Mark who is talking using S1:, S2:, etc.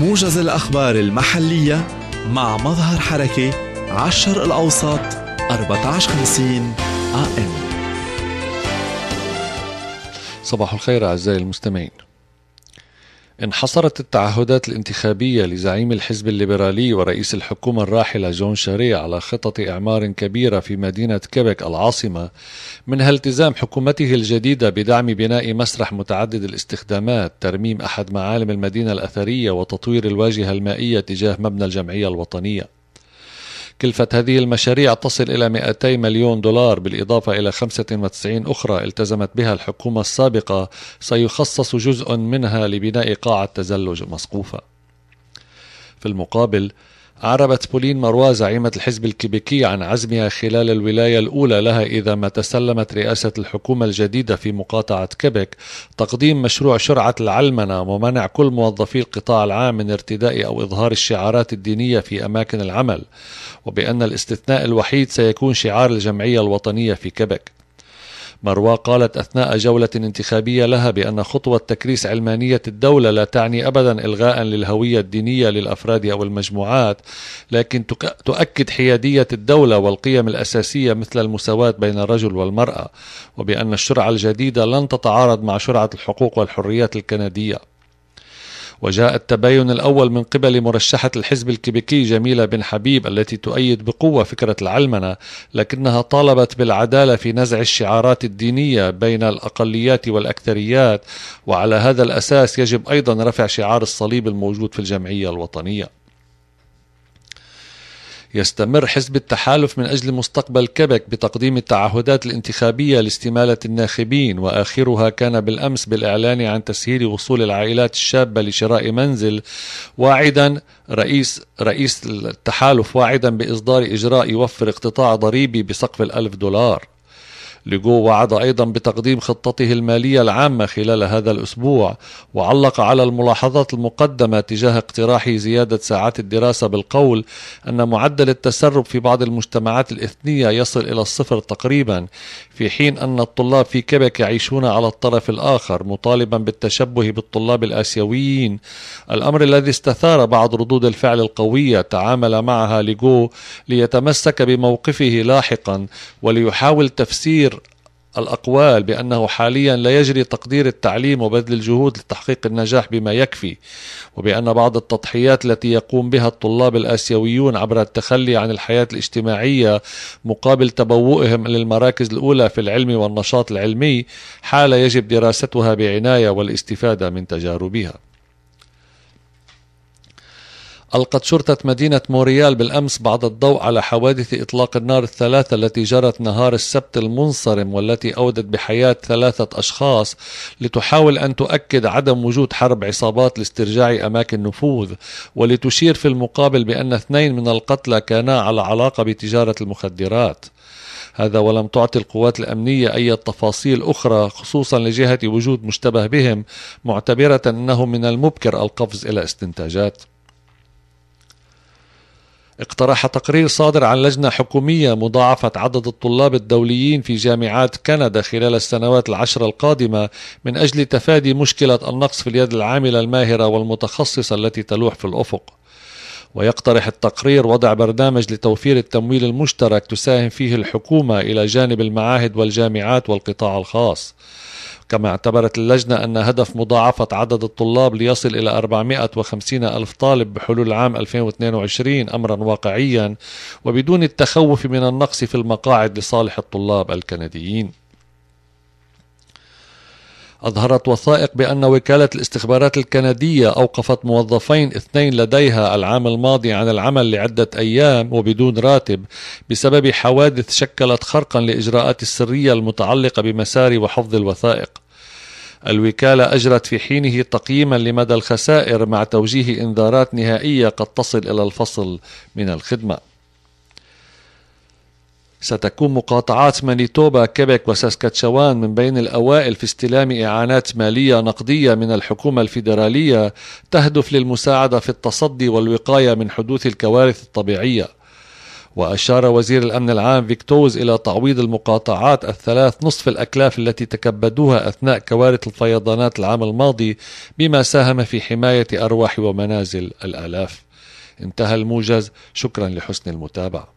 S1: موجز الأخبار المحلية مع مظهر حركة عشر الأوساط الأوسط 1450 AM صباح الخير أعزائي المستمعين انحصرت التعهدات الانتخابية لزعيم الحزب الليبرالي ورئيس الحكومة الراحلة جون شاري على خطط إعمار كبيرة في مدينة كيبك العاصمة منها التزام حكومته الجديدة بدعم بناء مسرح متعدد الاستخدامات ترميم أحد معالم المدينة الأثرية وتطوير الواجهة المائية تجاه مبنى الجمعية الوطنية كلفة هذه المشاريع تصل إلى 200 مليون دولار بالإضافة إلى 95 أخرى التزمت بها الحكومة السابقة سيخصص جزء منها لبناء قاعة تزلج مسقوفة في المقابل أعربت بولين مروى زعيمة الحزب الكيبيكي عن عزمها خلال الولاية الأولى لها إذا ما تسلمت رئاسة الحكومة الجديدة في مقاطعة كيبك تقديم مشروع شرعة العلمنة ومنع كل موظفي القطاع العام من ارتداء أو إظهار الشعارات الدينية في أماكن العمل وبأن الاستثناء الوحيد سيكون شعار الجمعية الوطنية في كيبك مروى قالت أثناء جولة انتخابية لها بأن خطوة تكريس علمانية الدولة لا تعني أبدا إلغاء للهوية الدينية للأفراد أو المجموعات لكن تؤكد حيادية الدولة والقيم الأساسية مثل المساواة بين الرجل والمرأة وبأن الشرعة الجديدة لن تتعارض مع شرعة الحقوق والحريات الكندية وجاء التباين الأول من قبل مرشحة الحزب الكيبيكي جميلة بن حبيب التي تؤيد بقوة فكرة العلمنة لكنها طالبت بالعدالة في نزع الشعارات الدينية بين الأقليات والأكثريات وعلى هذا الأساس يجب أيضا رفع شعار الصليب الموجود في الجمعية الوطنية يستمر حزب التحالف من أجل مستقبل كبك بتقديم التعهدات الانتخابية لاستمالة الناخبين وآخرها كان بالأمس بالإعلان عن تسهيل وصول العائلات الشابة لشراء منزل واعدا رئيس رئيس التحالف واعدا بإصدار إجراء يوفر اقتطاع ضريبي بسقف الألف دولار لجو وعد أيضا بتقديم خطته المالية العامة خلال هذا الأسبوع وعلق على الملاحظات المقدمة تجاه اقتراح زيادة ساعات الدراسة بالقول أن معدل التسرب في بعض المجتمعات الإثنية يصل إلى الصفر تقريبا في حين أن الطلاب في كبك يعيشون على الطرف الآخر مطالبا بالتشبه بالطلاب الآسيويين الأمر الذي استثار بعض ردود الفعل القوية تعامل معها لجو ليتمسك بموقفه لاحقا وليحاول تفسير الأقوال بأنه حاليا لا يجري تقدير التعليم وبذل الجهود لتحقيق النجاح بما يكفي وبأن بعض التضحيات التي يقوم بها الطلاب الآسيويون عبر التخلي عن الحياة الاجتماعية مقابل تبوئهم للمراكز الأولى في العلم والنشاط العلمي حالة يجب دراستها بعناية والاستفادة من تجاربها ألقت شرطة مدينة موريال بالأمس بعض الضوء على حوادث إطلاق النار الثلاثة التي جرت نهار السبت المنصرم والتي أودت بحياة ثلاثة أشخاص لتحاول أن تؤكد عدم وجود حرب عصابات لاسترجاع أماكن نفوذ ولتشير في المقابل بأن اثنين من القتلى كانا على علاقة بتجارة المخدرات هذا ولم تعطي القوات الأمنية أي تفاصيل أخرى خصوصا لجهة وجود مشتبه بهم معتبرة أنه من المبكر القفز إلى استنتاجات اقترح تقرير صادر عن لجنة حكومية مضاعفة عدد الطلاب الدوليين في جامعات كندا خلال السنوات العشر القادمة من أجل تفادي مشكلة النقص في اليد العاملة الماهرة والمتخصصة التي تلوح في الأفق. ويقترح التقرير وضع برنامج لتوفير التمويل المشترك تساهم فيه الحكومة إلى جانب المعاهد والجامعات والقطاع الخاص. كما اعتبرت اللجنة أن هدف مضاعفة عدد الطلاب ليصل إلى 450 ألف طالب بحلول عام 2022 أمرا واقعيا وبدون التخوف من النقص في المقاعد لصالح الطلاب الكنديين أظهرت وثائق بأن وكالة الاستخبارات الكندية أوقفت موظفين اثنين لديها العام الماضي عن العمل لعدة أيام وبدون راتب بسبب حوادث شكلت خرقا لإجراءات السرية المتعلقة بمسار وحفظ الوثائق الوكالة أجرت في حينه تقييما لمدى الخسائر مع توجيه إنذارات نهائية قد تصل إلى الفصل من الخدمة ستكون مقاطعات مانيتوبا كيبك وساسكاتشوان من بين الأوائل في استلام إعانات مالية نقدية من الحكومة الفيدرالية تهدف للمساعدة في التصدي والوقاية من حدوث الكوارث الطبيعية وأشار وزير الأمن العام فيكتوز إلى تعويض المقاطعات الثلاث نصف الأكلاف التي تكبدوها أثناء كوارث الفيضانات العام الماضي بما ساهم في حماية أرواح ومنازل الآلاف انتهى الموجز شكرا لحسن المتابعه